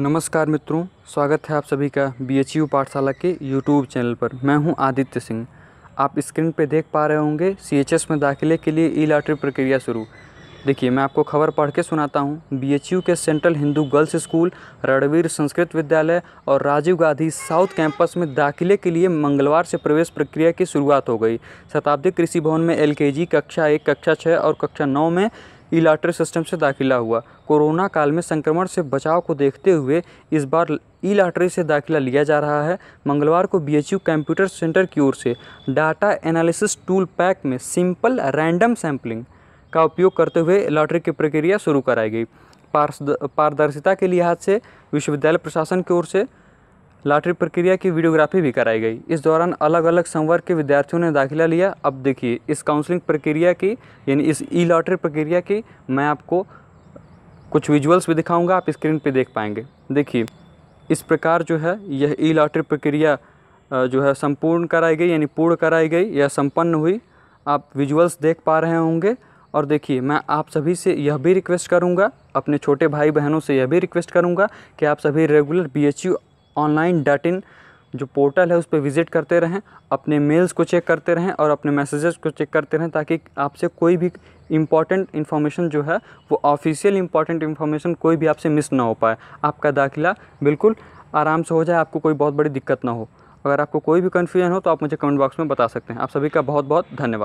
नमस्कार मित्रों स्वागत है आप सभी का बी एच यू पाठशाला के यूट्यूब चैनल पर मैं हूं आदित्य सिंह आप स्क्रीन पर देख पा रहे होंगे सी एच एस में दाखिले के लिए ई लॉटरी प्रक्रिया शुरू देखिए मैं आपको खबर पढ़ के सुनाता हूं B K central Hindu girls school Ranveer Sanskrit Vidyalaya और राजीव गांधी साउथ कैंपस में दाखिले के लिए मंगलवार से प्रवेश प्रक्रिया की शुरुआत हो गई शताब्दी कृषि भवन में एल कक्षा एक कक्षा छः और कक्षा नौ में लॉटरी सिस्टम से दाखिला हुआ कोरोना काल में संक्रमण से बचाव को देखते हुए इस बार ई लॉटरी से दाखिला लिया जा रहा है मंगलवार को बीएचयू कंप्यूटर सेंटर की ओर से डाटा एनालिसिस टूल पैक में सिंपल रैंडम सैम्पलिंग का उपयोग करते हुए लॉटरी की प्रक्रिया शुरू कराई गई पारदर्शिता के लिहाज से विश्वविद्यालय प्रशासन की ओर से लॉटरी प्रक्रिया की वीडियोग्राफी भी कराई गई इस दौरान अलग अलग संवर्ग के विद्यार्थियों ने दाखिला लिया अब देखिए इस काउंसलिंग प्रक्रिया की यानी इस ई लॉटरी प्रक्रिया की मैं आपको कुछ विजुअल्स भी दिखाऊंगा आप स्क्रीन पे देख पाएंगे देखिए इस प्रकार जो है यह ई लॉटरी प्रक्रिया जो है संपूर्ण कराई गई यानी पूर्ण कराई गई या संपन्न हुई आप विजुअल्स देख पा रहे होंगे और देखिए मैं आप सभी से यह भी रिक्वेस्ट करूँगा अपने छोटे भाई बहनों से यह भी रिक्वेस्ट करूँगा कि आप सभी regular be online dot in जो पोर्टल है उस पर विज़िट करते रहें अपने मेल्स को चेक करते रहें और अपने मैसेजेस को चेक करते रहें ताकि आपसे कोई भी इम्पॉर्टेंट इन्फॉर्मेशन जो है वो ऑफिशियल इम्पॉर्टेंट इन्फॉर्मेशन कोई भी आपसे मिस ना हो पाए आपका दाखिला बिल्कुल आराम से हो जाए आपको कोई बहुत बड़ी दिक्कत ना हो अगर आपको कोई भी कन्फ्यूजन हो तो आप मुझे कमेंट बॉक्स में बता सकते हैं आप सभी का बहुत बहुत धन्यवाद